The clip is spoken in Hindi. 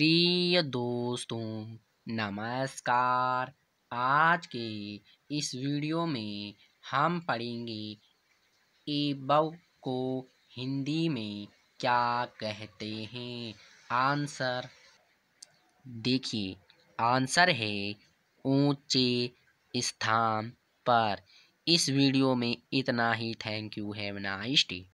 प्रिय दोस्तों नमस्कार आज के इस वीडियो में हम पढ़ेंगे एबव को हिंदी में क्या कहते हैं आंसर देखिए आंसर है ऊंचे स्थान पर इस वीडियो में इतना ही thank you have nice day